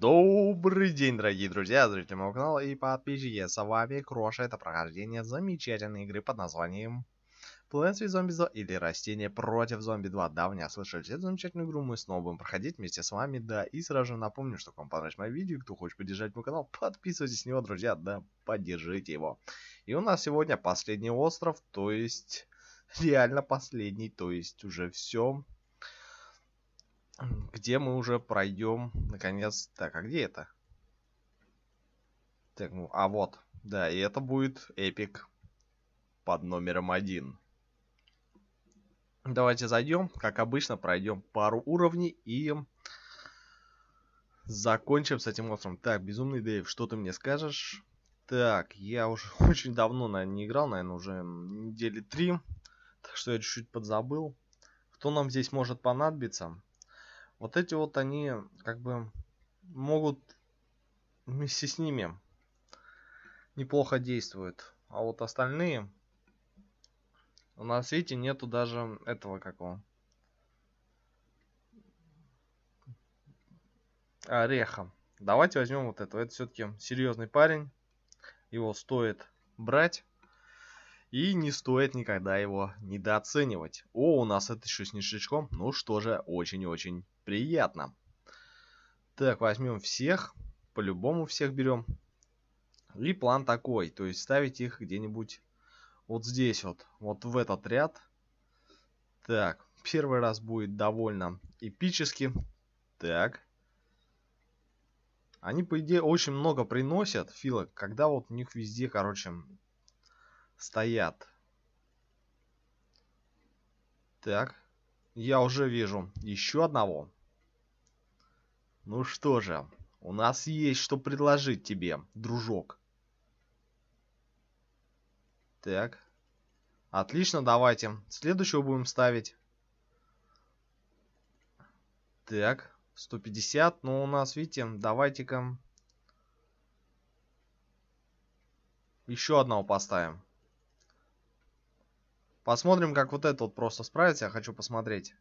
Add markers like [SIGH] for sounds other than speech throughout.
Добрый день, дорогие друзья, зрители моего канала и подписчики, с вами Кроша, это прохождение замечательной игры под названием Plants vs Zombies 2 или Растения против Зомби 2. Давно слышали эту замечательную игру, мы снова будем проходить вместе с вами, да, и сразу же напомню, что вам понравилось мое видео, кто хочет поддержать мой канал, подписывайтесь на него, друзья, да, поддержите его. И у нас сегодня последний остров, то есть [LAUGHS] реально последний, то есть уже все, где мы уже пройдем, наконец... Так, а где это? Так, ну, а вот. Да, и это будет эпик под номером один. Давайте зайдем, как обычно, пройдем пару уровней и закончим с этим островом. Так, Безумный Дэйв, что ты мне скажешь? Так, я уже [LAUGHS] очень давно, наверное, не играл, наверное, уже недели три. Так что я чуть-чуть подзабыл. Кто нам здесь может понадобиться? Вот эти вот они как бы могут вместе с ними неплохо действуют. А вот остальные у нас видите нету даже этого какого. Ореха. Давайте возьмем вот этого. Это все-таки серьезный парень. Его стоит брать. И не стоит никогда его недооценивать. О, у нас это еще с ништячком. Ну что же, очень-очень приятно. Так, возьмем всех. По-любому всех берем. И план такой. То есть ставить их где-нибудь вот здесь вот. Вот в этот ряд. Так, первый раз будет довольно эпически. Так. Они, по идее, очень много приносят филок, когда вот у них везде, короче, стоят. Так. Я уже вижу еще одного. Ну что же, у нас есть что предложить тебе, дружок. Так. Отлично, давайте. Следующего будем ставить. Так, 150. Ну, у нас, видите, давайте-ка... Еще одного поставим. Посмотрим, как вот этот вот просто справится. Я хочу посмотреть.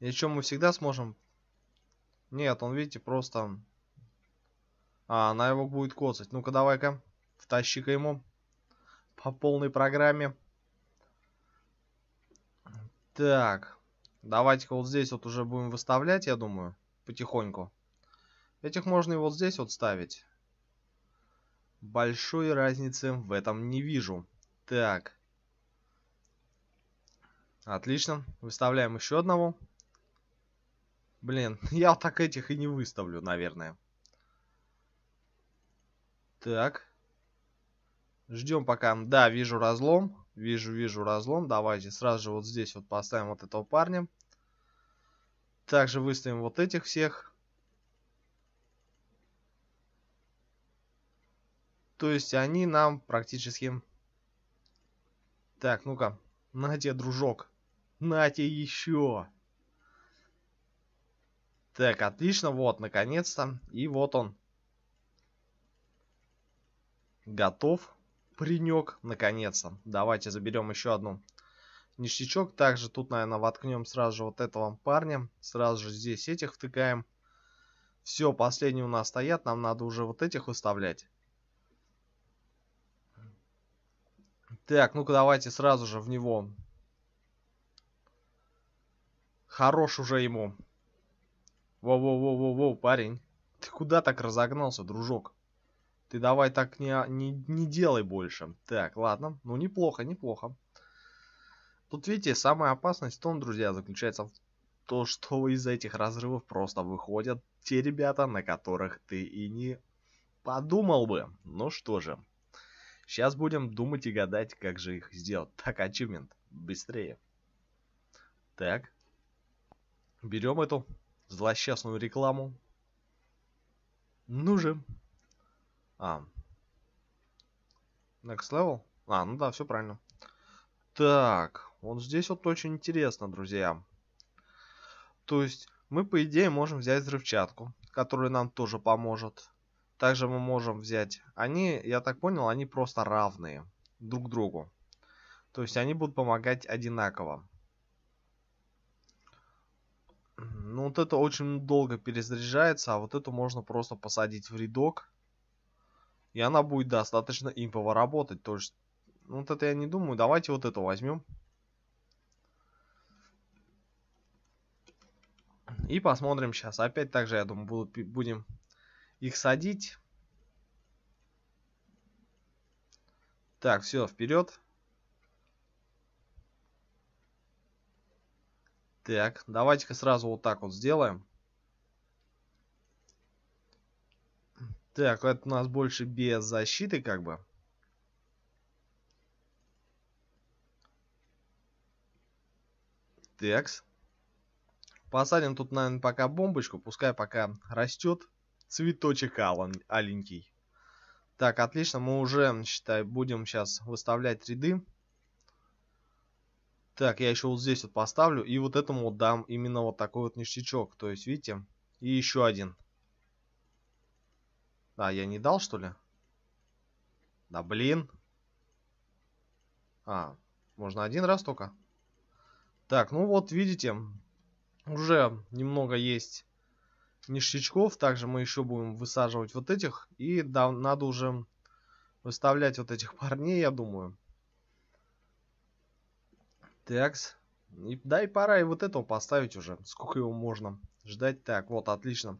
И чем мы всегда сможем нет, он, видите, просто... А, она его будет коцать. Ну-ка, давай-ка, втащи-ка ему по полной программе. Так, давайте-ка вот здесь вот уже будем выставлять, я думаю, потихоньку. Этих можно и вот здесь вот ставить. Большой разницы в этом не вижу. Так. Отлично. Выставляем еще одного. Блин, [LAUGHS] я так этих и не выставлю, наверное. Так. Ждем пока... Да, вижу разлом. Вижу, вижу разлом. Давайте сразу же вот здесь вот поставим вот этого парня. Также выставим вот этих всех. То есть они нам практически... Так, ну-ка. На тебе, дружок. На тебе еще. Так, отлично, вот, наконец-то. И вот он. Готов. принёк, наконец-то. Давайте заберем еще одну ништячок. Также тут, наверное, воткнем сразу же вот этого парня. Сразу же здесь этих втыкаем. Все, последние у нас стоят. Нам надо уже вот этих выставлять. Так, ну-ка давайте сразу же в него. Хорош уже ему. Воу-воу-воу-воу-воу, парень. Ты куда так разогнался, дружок? Ты давай так не, не, не делай больше. Так, ладно. Ну, неплохо, неплохо. Тут, видите, самая опасность в том, друзья, заключается в то, что из этих разрывов просто выходят те ребята, на которых ты и не подумал бы. Ну что же. Сейчас будем думать и гадать, как же их сделать. Так, ачивмент. Быстрее. Так. Берем эту злосчастную рекламу. Ну же. А. Next level? А, ну да, все правильно. Так, вот здесь вот очень интересно, друзья. То есть мы, по идее, можем взять взрывчатку, которая нам тоже поможет. Также мы можем взять... Они, я так понял, они просто равные друг другу. То есть они будут помогать одинаково. Ну, вот это очень долго перезаряжается, а вот эту можно просто посадить в рядок. И она будет достаточно импово работать. То есть, ну, вот это я не думаю. Давайте вот эту возьмем. И посмотрим сейчас. Опять также, я думаю, будут, будем их садить. Так, все, вперед. Так, давайте-ка сразу вот так вот сделаем. Так, это у нас больше без защиты как бы. Текс. Посадим тут, наверное, пока бомбочку. Пускай пока растет цветочек аленький. Так, отлично. Мы уже, считай, будем сейчас выставлять ряды. Так, я еще вот здесь вот поставлю. И вот этому вот дам именно вот такой вот ништячок. То есть, видите? И еще один. Да, я не дал, что ли? Да блин. А, можно один раз только? Так, ну вот, видите, уже немного есть ништячков. Также мы еще будем высаживать вот этих. И да, надо уже выставлять вот этих парней, я думаю. Так, И, да, и пора и вот этого поставить уже. Сколько его можно ждать? Так, вот, отлично.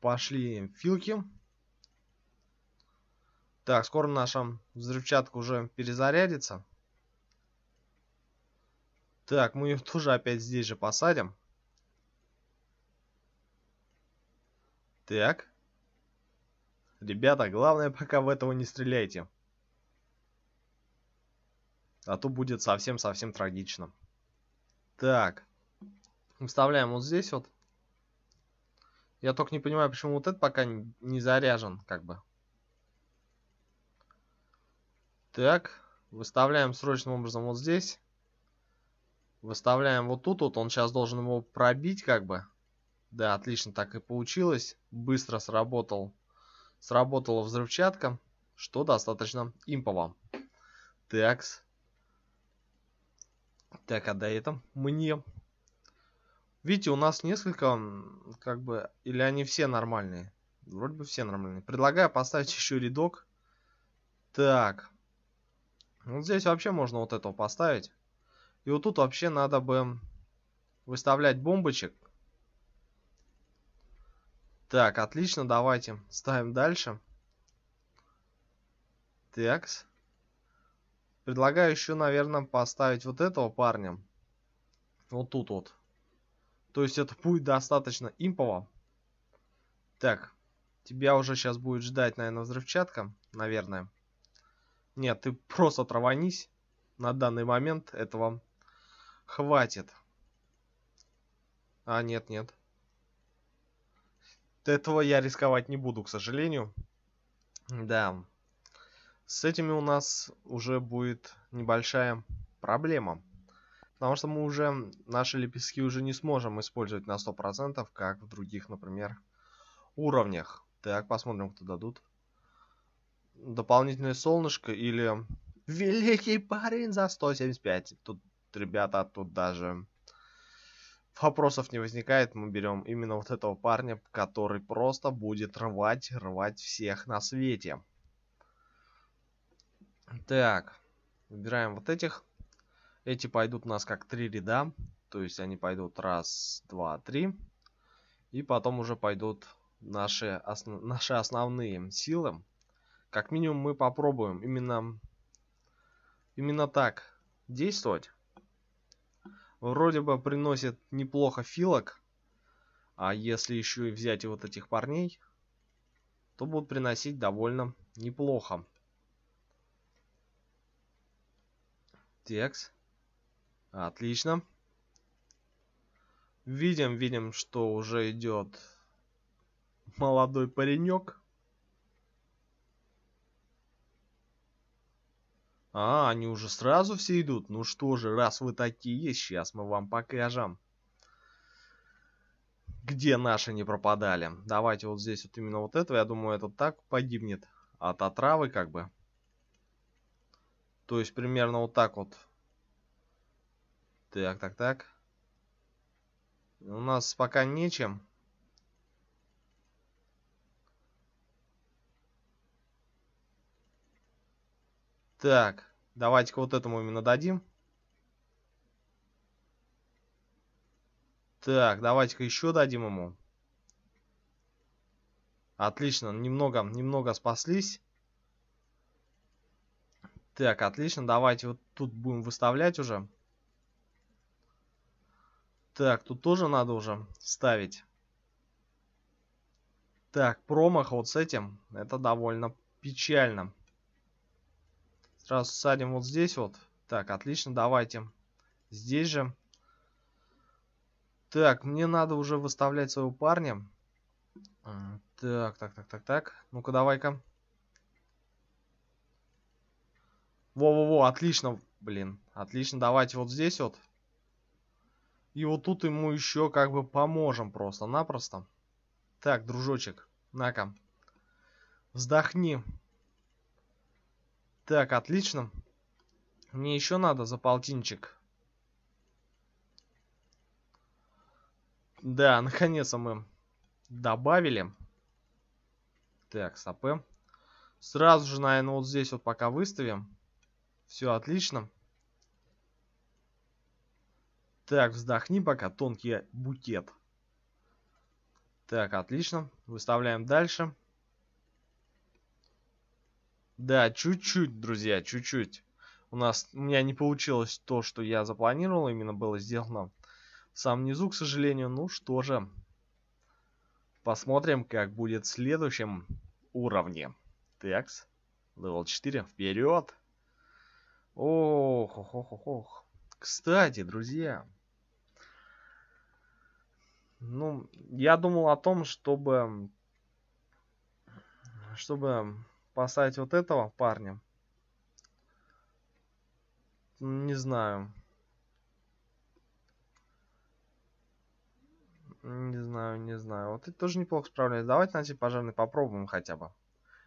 Пошли филки. Так, скоро наша взрывчатка уже перезарядится. Так, мы ее тоже опять здесь же посадим. Так. Ребята, главное, пока в этого не стреляйте. А то будет совсем-совсем трагично. Так. Вставляем вот здесь вот. Я только не понимаю, почему вот этот пока не заряжен, как бы. Так. Выставляем срочным образом вот здесь. Выставляем вот тут. Вот он сейчас должен его пробить, как бы. Да, отлично, так и получилось. Быстро сработал. Сработала взрывчатка, что достаточно импово. Такс. Так, а до этого мне. Видите, у нас несколько, как бы, или они все нормальные? Вроде бы все нормальные. Предлагаю поставить еще рядок. Так. Вот здесь вообще можно вот этого поставить. И вот тут вообще надо бы выставлять бомбочек. Так, отлично, давайте ставим дальше. Текс. Предлагаю еще, наверное, поставить вот этого парня. Вот тут вот. То есть это будет достаточно импово. Так. Тебя уже сейчас будет ждать, наверное, взрывчатка. Наверное. Нет, ты просто траванись. На данный момент этого хватит. А, нет, нет. Этого я рисковать не буду, к сожалению. Да. С этими у нас уже будет небольшая проблема. Потому что мы уже, наши лепестки уже не сможем использовать на 100%, как в других, например, уровнях. Так, посмотрим, кто дадут. Дополнительное солнышко или... Великий парень за 175. Тут, ребята, тут даже вопросов не возникает. Мы берем именно вот этого парня, который просто будет рвать, рвать всех на свете. Так, выбираем вот этих. Эти пойдут у нас как три ряда. То есть они пойдут раз, два, три. И потом уже пойдут наши, основ... [LAUGHS] наши основные силы. Как минимум мы попробуем именно, именно так действовать. Вроде бы приносит неплохо филок. А если еще и взять и вот этих парней, то будут приносить довольно неплохо. текст. Отлично. Видим, видим, что уже идет молодой паренек. А, они уже сразу все идут. Ну что же, раз вы такие, сейчас мы вам покажем. Где наши не пропадали. Давайте вот здесь вот именно вот этого. Я думаю, этот так погибнет от отравы как бы. То есть примерно вот так вот. Так, так, так. У нас пока нечем. Так, давайте-ка вот этому именно дадим. Так, давайте-ка еще дадим ему. Отлично, немного, немного спаслись. Так, отлично, давайте вот тут будем выставлять уже. Так, тут тоже надо уже ставить. Так, промах вот с этим. Это довольно печально. Сразу садим вот здесь вот. Так, отлично, давайте. Здесь же. Так, мне надо уже выставлять своего парня. Так, так, так, так, так. Ну-ка, давай-ка. Во-во-во, отлично, блин. Отлично, давайте вот здесь вот. И вот тут ему еще как бы поможем просто-напросто. Так, дружочек, на-ка. Вздохни. Так, отлично. Мне еще надо за полтинчик. Да, [LAUGHS] наконец-то мы добавили. Так, стопы. Сразу же, наверное, вот здесь вот пока выставим. Все отлично. Так, вздохни пока, тонкий букет. Так, отлично. Выставляем дальше. Да, чуть-чуть, друзья, чуть-чуть. У нас, у меня не получилось то, что я запланировал, именно было сделано в самом низу, к сожалению. Ну что же, посмотрим, как будет в следующем уровне. Текс, левел 4, вперед! Ох, ох, ох, ох. Кстати, друзья. Ну, я думал о том, чтобы... Чтобы поставить вот этого парня. Не знаю. Не знаю, не знаю. Вот это тоже неплохо справляется. Давайте, значит, пожарный попробуем хотя бы.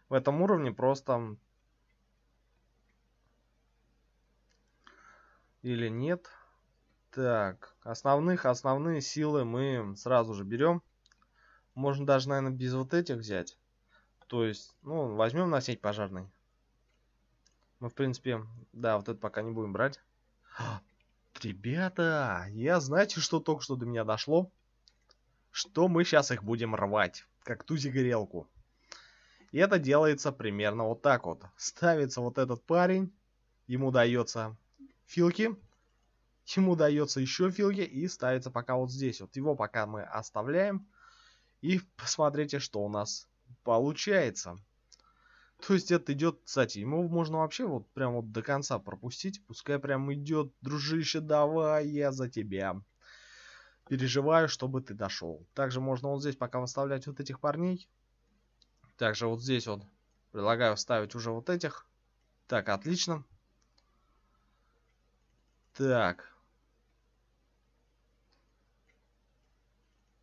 В этом уровне просто или нет. Так, основных, основные силы мы сразу же берем. Можно даже, наверное, без вот этих взять. То есть, ну, возьмем на сеть пожарный. Мы, в принципе, да, вот это пока не будем брать. [GASPS] Ребята, я знаете, что только что до меня дошло? Что мы сейчас их будем рвать, как тузи горелку. И это делается примерно вот так вот. Ставится вот этот парень, ему дается филки. Ему дается еще филки и ставится пока вот здесь. Вот его пока мы оставляем. И посмотрите, что у нас получается. То есть это идет, кстати, ему можно вообще вот прям вот до конца пропустить. Пускай прям идет, дружище, давай, я за тебя. Переживаю, чтобы ты дошел. Также можно вот здесь пока выставлять вот этих парней. Также вот здесь вот предлагаю вставить уже вот этих. Так, отлично. Так.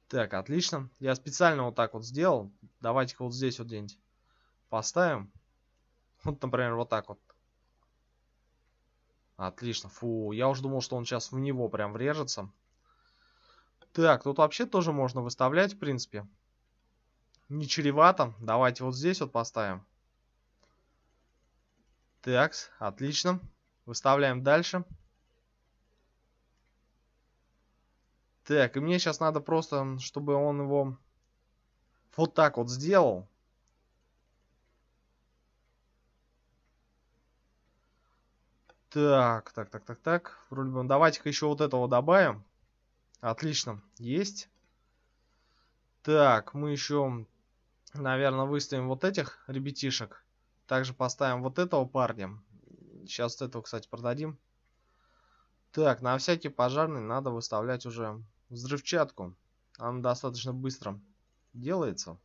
Так, отлично. Я специально вот так вот сделал. Давайте-ка вот здесь вот где-нибудь поставим. Вот, например, вот так вот. Отлично. Фу, я уже думал, что он сейчас в него прям врежется. Так, тут вообще тоже можно выставлять, в принципе. Не чревато. Давайте вот здесь вот поставим. Так, отлично. Выставляем дальше. Так, и мне сейчас надо просто, чтобы он его вот так вот сделал. Так, так, так, так, так. Вроде бы, давайте-ка еще вот этого добавим. Отлично, есть. Так, мы еще, наверное, выставим вот этих ребятишек. Также поставим вот этого парня. Сейчас вот этого, кстати, продадим. Так, на всякий пожарный надо выставлять уже взрывчатку. Она достаточно быстро делается.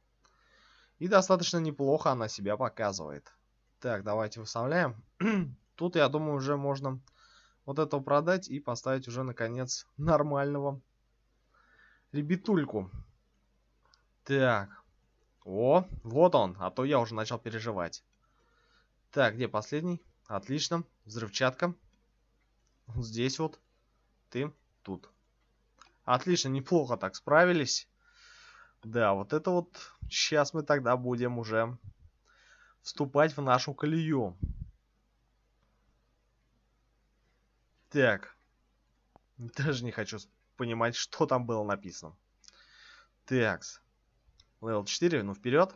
И достаточно неплохо она себя показывает. Так, давайте выставляем. [CLEARS THROAT] Тут, я думаю, уже можно вот этого продать и поставить уже, наконец, нормального ребятульку. Так. О, вот он. А то я уже начал переживать. Так, где последний? Отлично. Взрывчатка. Здесь вот. Ты тут. Отлично, неплохо так справились. Да, вот это вот... Сейчас мы тогда будем уже вступать в нашу колею. Так. [LAUGHS] Даже не хочу понимать, что там было написано. Так, Левел 4, ну вперед.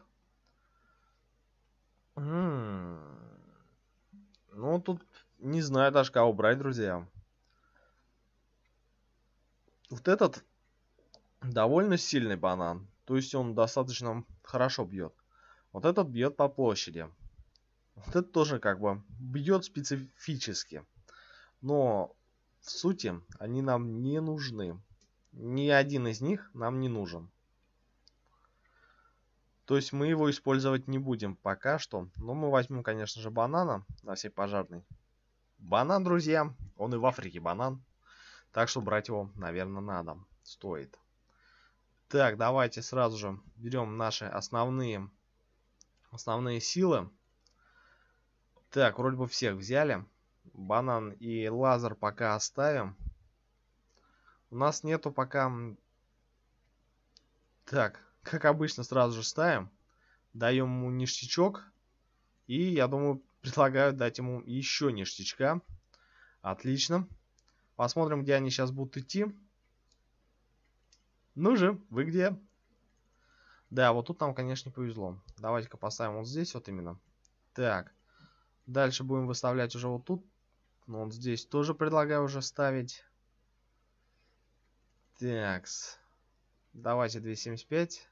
М-м. Ну, тут не знаю даже, кого брать, друзья. Вот этот довольно сильный банан. То есть он достаточно хорошо бьет. Вот этот бьет по площади. Вот это тоже как бы бьет специфически. Но в сути они нам не нужны. Ни один из них нам не нужен. То есть мы его использовать не будем пока что. Но мы возьмем, конечно же, банана на всей пожарной. Банан, друзья. Он и в Африке банан. Так что брать его, наверное, надо. Стоит. Так, давайте сразу же берем наши основные, основные силы. Так, вроде бы всех взяли. Банан и лазер пока оставим. У нас нету пока... Так, как обычно, сразу же ставим. Даем ему ништячок. И, я думаю, предлагаю дать ему еще ништячка. Отлично. Посмотрим, где они сейчас будут идти. Ну же, вы где? Да, вот тут нам, конечно, повезло. Давайте-ка поставим вот здесь вот именно. Так. Дальше будем выставлять уже вот тут. Ну, вот здесь тоже предлагаю уже ставить. Такс. Давайте 275.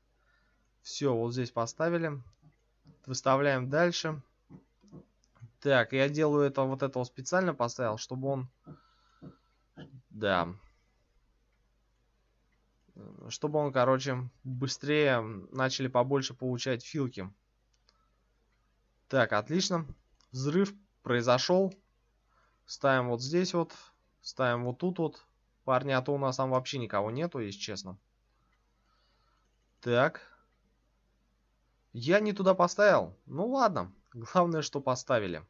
Все, вот здесь поставили. Выставляем дальше. Так, я делаю это вот этого специально поставил, чтобы он да. Э, чтобы он, короче, быстрее начали побольше получать филки. Так, отлично. Взрыв произошел. Ставим вот здесь вот. Ставим вот тут вот. Парни, а то у нас там вообще никого нету, если честно. Так. Я не туда поставил. Ну ладно. [LAUGHS] Главное, что поставили.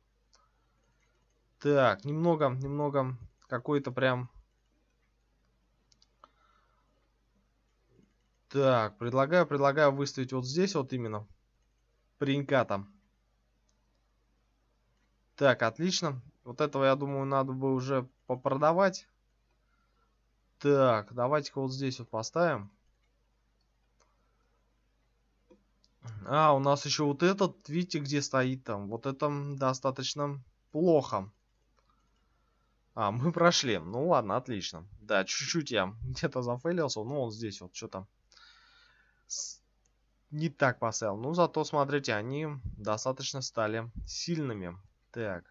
Так, немного, немного какой-то прям Так, предлагаю, предлагаю выставить вот здесь вот именно. Паренька там. Так, отлично. Вот этого, я думаю, надо бы уже попродавать. Так, давайте-ка вот здесь вот поставим. А, у нас еще вот этот, видите, где стоит там. Вот это достаточно плохо. А, мы прошли. Ну ладно, отлично. Да, чуть-чуть я где-то зафейлился. Ну, вот здесь вот что-то не так поставил. Ну, зато, смотрите, они достаточно стали сильными. Так.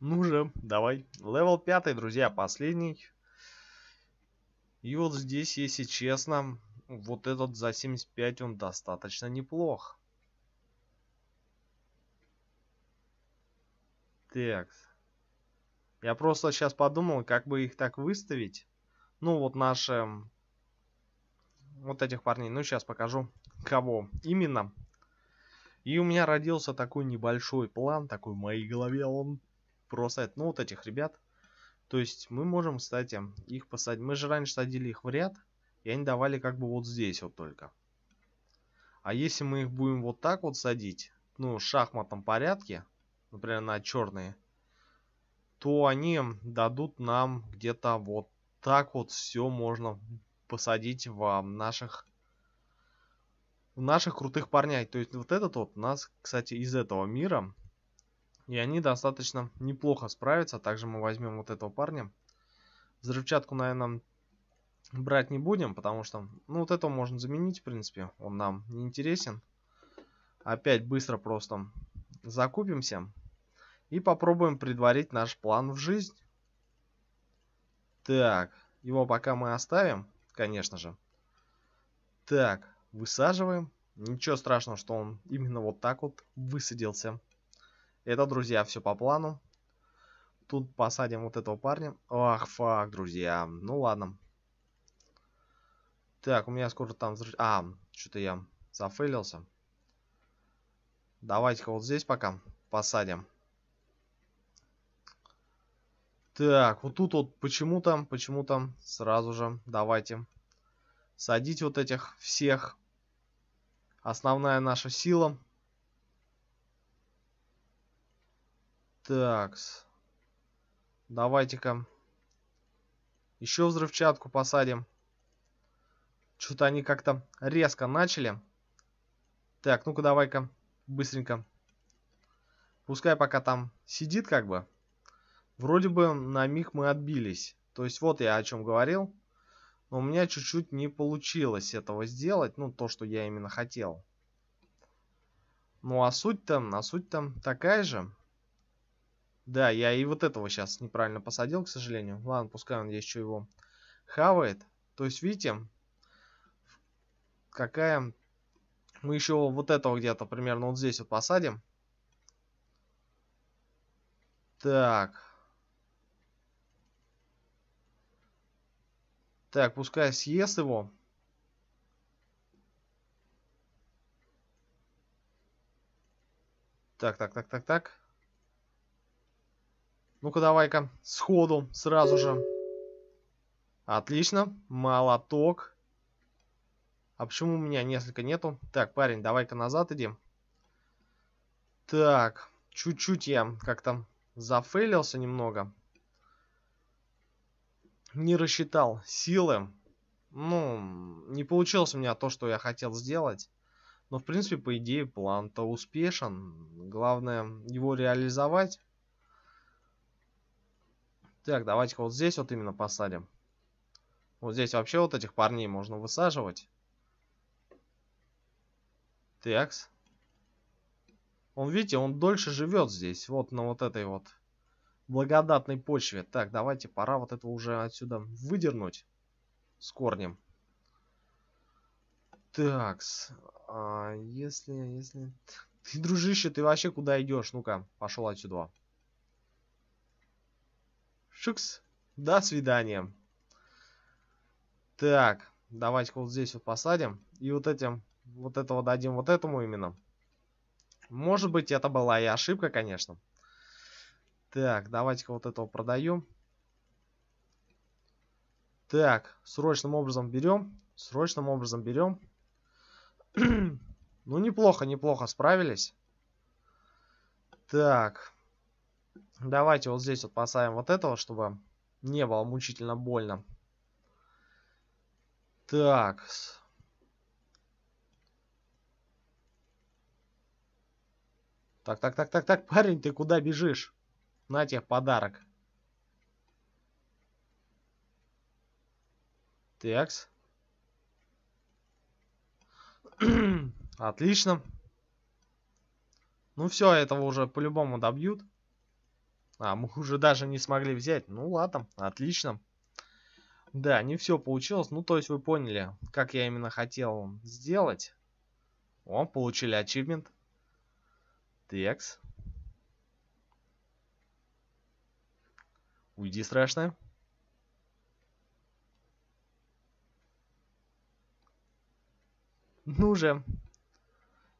Ну же, давай. Левел пятый, друзья, последний. И вот здесь, если честно, вот этот за 75, он достаточно неплох. Так. Я просто сейчас подумал, как бы их так выставить. Ну, вот наши... Вот этих парней. Ну, сейчас покажу, кого именно. И у меня родился такой небольшой план, такой в моей голове он просто... Ну, вот этих ребят. То есть мы можем, кстати, их посадить. Мы же раньше садили их в ряд, и они давали как бы вот здесь вот только. А если мы их будем вот так вот садить, ну, в шахматном порядке, например, на черные, то они дадут нам где-то вот так вот все можно посадить в наших в наших крутых парней. То есть вот этот вот у нас, кстати, из этого мира. И они достаточно неплохо справятся. Также мы возьмем вот этого парня. Взрывчатку, наверное, брать не будем, потому что, ну, вот этого можно заменить, в принципе. Он нам не интересен. Опять быстро просто закупимся. И попробуем предварить наш план в жизнь. Так, его пока мы оставим, конечно же. Так, высаживаем. Ничего страшного, что он именно вот так вот высадился. Это, друзья, все по плану. Тут посадим вот этого парня. Ах, фак, друзья. Ну ладно. Так, у меня скоро там... А, что-то я зафейлился. Давайте-ка вот здесь пока посадим. Так, вот тут вот почему то почему то сразу же давайте садить вот этих всех. Основная наша сила. Так, Давайте-ка еще взрывчатку посадим. Что-то они как-то резко начали. Так, ну-ка давай-ка быстренько. Пускай пока там сидит как бы. Вроде бы на миг мы отбились. То есть вот я о чем говорил. Но у меня чуть-чуть не получилось этого сделать. Ну, то, что я именно хотел. Ну, а суть там, а суть там такая же. Да, я и вот этого сейчас неправильно посадил, к сожалению. Ладно, пускай он еще его хавает. То есть, видите, какая... Мы еще вот этого где-то примерно вот здесь вот посадим. Так, Так, пускай съест его. Так, так, так, так, так. Ну-ка, давай-ка, сходу, сразу же. Отлично, молоток. А почему у меня несколько нету? Так, парень, давай-ка назад иди. Так, чуть-чуть я как-то зафейлился немного не рассчитал силы. Ну, не получилось у меня то, что я хотел сделать. Но, в принципе, по идее, план-то успешен. Главное его реализовать. Так, давайте-ка вот здесь вот именно посадим. Вот здесь вообще вот этих парней можно высаживать. Такс. Он, видите, он дольше живет здесь. Вот на вот этой вот благодатной почве. Так, давайте, пора вот этого уже отсюда выдернуть с корнем. Такс. А если, если... [LAUGHS] Ты, дружище, ты вообще куда идешь? Ну-ка, пошел отсюда. Шукс. До свидания. Так, давайте вот здесь вот посадим. И вот этим, вот этого дадим вот этому именно. Может быть, это была и ошибка, конечно. Так, давайте-ка вот этого продаем. Так, срочным образом берем. Срочным образом берем. [CLEARS THROAT] ну, неплохо, неплохо справились. Так. Давайте вот здесь вот поставим вот этого, чтобы не было мучительно больно. Так. Так, так, так, так, так, [LAUGHS] парень, ты куда бежишь? На тебе подарок. Текс. [CLEARS THROAT] Отлично. Ну все, этого уже по-любому добьют. А, мы уже даже не смогли взять. Ну ладно, отлично. Да, не все получилось. Ну, то есть вы поняли, как я именно хотел сделать. О, получили ачивмент. Текс. Уйди страшно. Ну же.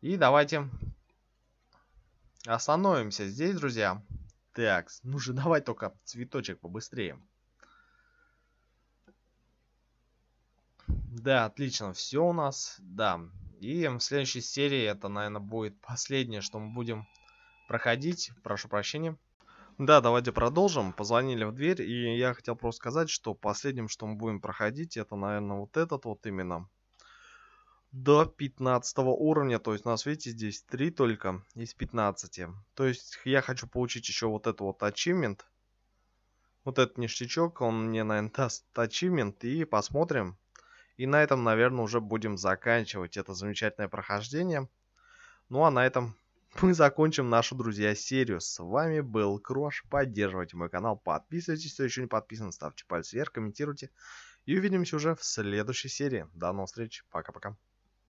И давайте остановимся здесь, друзья. Так, ну же, давай только цветочек побыстрее. Да, отлично, все у нас, да. И в следующей серии это, наверное, будет последнее, что мы будем проходить. Прошу прощения. Да, давайте продолжим. Позвонили в дверь, и я хотел просто сказать, что последним, что мы будем проходить, это, наверное, вот этот вот именно. До 15 уровня, то есть у нас, видите, здесь 3 только из 15. То есть я хочу получить еще вот этот вот ачивмент. Вот этот ништячок, он мне, наверное, даст ачивмент, и посмотрим. И на этом, наверное, уже будем заканчивать это замечательное прохождение. Ну а на этом мы закончим нашу, друзья, серию. С вами был Крош. Поддерживайте мой канал, подписывайтесь, кто еще не подписан, ставьте палец вверх, комментируйте. И увидимся уже в следующей серии. До новых встреч. Пока-пока.